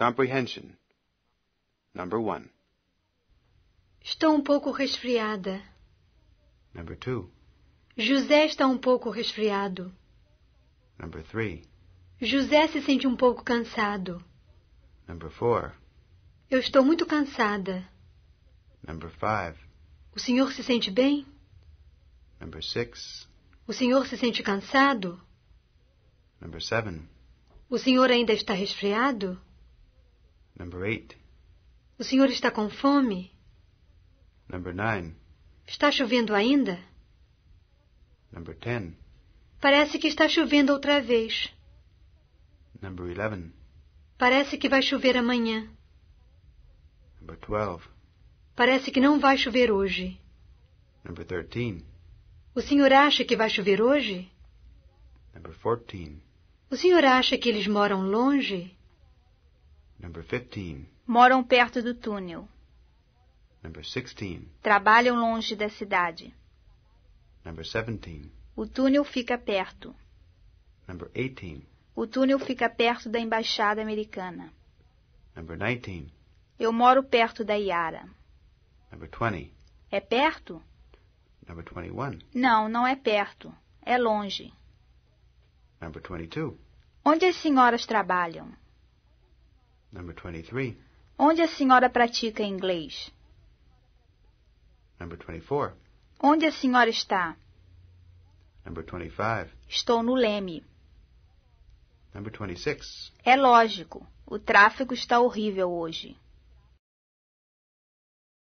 Comprehension. Number one. Estou um pouco resfriada. Number two. José está um pouco resfriado. Number three. José se sente um pouco cansado. Number four. Eu estou muito cansada. Number five. O senhor se sente bem? Number six. O senhor se sente cansado? Number seven. O senhor ainda está resfriado? Number eight. O senhor está com fome? Number nine. Está chovendo ainda? Number ten. Parece que está chovendo outra vez. Number eleven. Parece que vai chover amanhã. Number twelve. Parece que não vai chover hoje. Number thirteen. O senhor acha que vai chover hoje? Number fourteen. O senhor acha que eles moram longe? Number 15. Moram perto do túnel. Number 16. Trabalham longe da cidade. Number 17. O túnel fica perto. Number 18. O túnel fica perto da embaixada americana. Number 19. Eu moro perto da Yara. Number 20. É perto? Number 21. Não, não é perto. É longe. Number 22. Onde as senhoras trabalham? Number 23. Onde a senhora pratica inglês? Number 24. Onde a senhora está? Number 25. Estou no leme. Number 26. É lógico, o tráfego está horrível hoje.